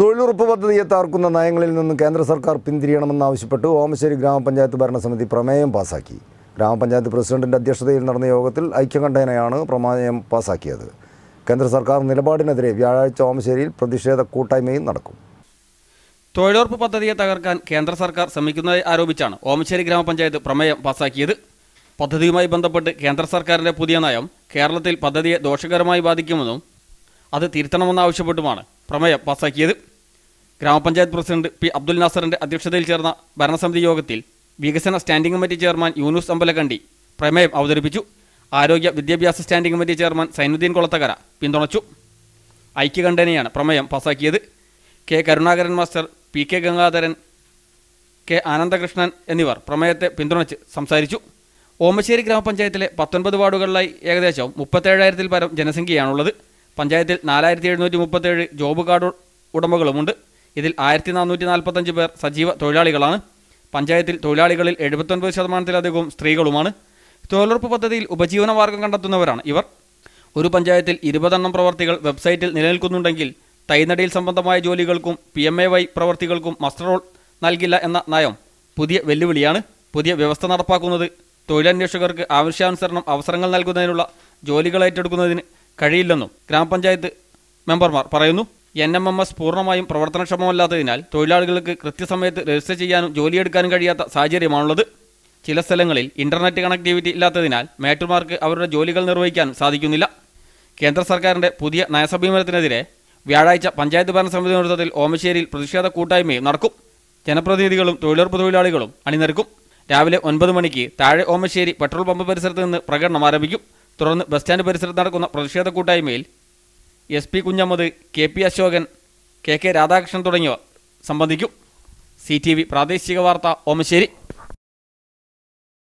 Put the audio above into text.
തൊഴിലുറപ്പ് പദ്ധതിയെ തകർക്കുന്ന നയങ്ങളിൽ നിന്ന് കേന്ദ്ര സർക്കാർ പിന്തിരിയണമെന്നാവശ്യപ്പെട്ട് ഓമശ്ശേരി ഗ്രാമപഞ്ചായത്ത് ഭരണസമിതി പ്രമേയം പാസാക്കി ഗ്രാമപഞ്ചായത്ത് പ്രസിഡന്റിൻ്റെ അധ്യക്ഷതയിൽ നടന്ന യോഗത്തിൽ ഐക്യകണ്ഠേനയാണ് പ്രമേയം പാസാക്കിയത് കേന്ദ്ര സർക്കാർ നിലപാടിനെതിരെ വ്യാഴാഴ്ച ഓമശ്ശേരിയിൽ പ്രതിഷേധ കൂട്ടായ്മയും നടക്കും തൊഴിലുറപ്പ് പദ്ധതിയെ തകർക്കാൻ കേന്ദ്ര സർക്കാർ ശ്രമിക്കുന്നതായി ആരോപിച്ചാണ് ഓമശ്ശേരി ഗ്രാമപഞ്ചായത്ത് പ്രമേയം പാസാക്കിയത് പദ്ധതിയുമായി ബന്ധപ്പെട്ട് കേന്ദ്ര സർക്കാരിൻ്റെ പുതിയ നയം കേരളത്തിൽ പദ്ധതിയെ ദോഷകരമായി ബാധിക്കുമെന്നും അത് തിരുത്തണമെന്നാവശ്യപ്പെട്ടുമാണ് പ്രമേയം പാസാക്കിയത് ഗ്രാമപഞ്ചായത്ത് പ്രസിഡന്റ് പി അബ്ദുൽ നാസറിന്റെ അധ്യക്ഷതയിൽ ചേർന്ന ഭരണസമിതി യോഗത്തിൽ വികസന standing committee chairman Yunus Ambalakandi പ്രമേയം അവതരിപ്പിച്ചു ആരോഗ്യ വിദ്യാഭ്യാസ standing committee chairman Sainuddin Kolathakara പിന്തുണച്ചു ഐക്യകണ്ഠനെയാണ് പ്രമേയം പാസാക്കിയത് K Karunakaran master P K Gangadharan K Anandakrishnan എന്നിവർ പ്രമേയത്തെ പിന്തുണച്ച് സംസാരിച്ചു ഓമശ്ശേരി ഗ്രാമപഞ്ചായത്തിലെ പത്തൊൻപത് വാർഡുകളിലായി ഏകദേശം മുപ്പത്തേഴായിരത്തിൽ പരം ജനസംഖ്യയാണുള്ളത് പഞ്ചായത്തിൽ നാലായിരത്തി എഴുന്നൂറ്റി മുപ്പത്തേഴ് ജോബ് കാർഡ് ഉടമകളുമുണ്ട് ഇതിൽ ആയിരത്തി നാനൂറ്റി നാൽപ്പത്തഞ്ച് പേർ സജീവ തൊഴിലാളികളാണ് പഞ്ചായത്തിൽ തൊഴിലാളികളിൽ എഴുപത്തൊൻപത് ശതമാനത്തിലധികവും സ്ത്രീകളുമാണ് തൊഴിലുറപ്പ് പദ്ധതിയിൽ ഉപജീവനമാർഗം കണ്ടെത്തുന്നവരാണ് ഇവർ ഒരു പഞ്ചായത്തിൽ ഇരുപതെണ്ണം പ്രവർത്തികൾ വെബ്സൈറ്റിൽ നിലനിൽക്കുന്നുണ്ടെങ്കിൽ തൈനടിയിൽ സംബന്ധമായ ജോലികൾക്കും പി എം എ വൈ പ്രവർത്തികൾക്കും മസ്റ്റർ റോൾ നൽകില്ല എന്ന നയം പുതിയ വെല്ലുവിളിയാണ് പുതിയ വ്യവസ്ഥ നടപ്പാക്കുന്നത് തൊഴിലന്വേഷകർക്ക് ആവശ്യാനുസരണം അവസരങ്ങൾ നൽകുന്നതിനുള്ള ജോലികൾ ഏറ്റെടുക്കുന്നതിന് കഴിയില്ലെന്നും ഗ്രാമപഞ്ചായത്ത് മെമ്പർമാർ പറയുന്നു എൻ എം എം എസ് പൂർണ്ണമായും പ്രവർത്തനക്ഷമമല്ലാത്തതിനാൽ തൊഴിലാളികൾക്ക് കൃത്യസമയത്ത് രജിസ്റ്റർ ചെയ്യാനും ജോലിയെടുക്കാനും കഴിയാത്ത സാഹചര്യമാണുള്ളത് ചില സ്ഥലങ്ങളിൽ ഇന്റർനെറ്റ് കണക്ടിവിറ്റി ഇല്ലാത്തതിനാൽ മേറ്റുമാർക്ക് അവരുടെ ജോലികൾ നിർവഹിക്കാൻ സാധിക്കുന്നില്ല കേന്ദ്ര സർക്കാരിന്റെ പുതിയ നയസമീപനത്തിനെതിരെ വ്യാഴാഴ്ച പഞ്ചായത്ത് ഭരണസമിതി നേതൃത്വത്തിൽ ഓമശ്ശേരിയിൽ പ്രതിഷേധ കൂട്ടായ്മയും നടക്കും ജനപ്രതിനിധികളും തൊഴിലുറപ്പ് തൊഴിലാളികളും അണിനിരക്കും രാവിലെ ഒൻപത് മണിക്ക് താഴെ ഓമശ്ശേരി പെട്രോൾ പമ്പ് പരിസരത്ത് നിന്ന് പ്രകടനം ആരംഭിക്കും തുടർന്ന് ബസ് സ്റ്റാൻഡ് പരിസരത്ത് നടക്കുന്ന പ്രതിഷേധ കൂട്ടായ്മയിൽ S P Kunhammad K P Ashokan K K Radhakrishnan തുടങ്ങിയവർ സംബന്ധിക്കും സി ടി വി പ്രാദേശിക വാർത്ത ഓമശ്ശേരി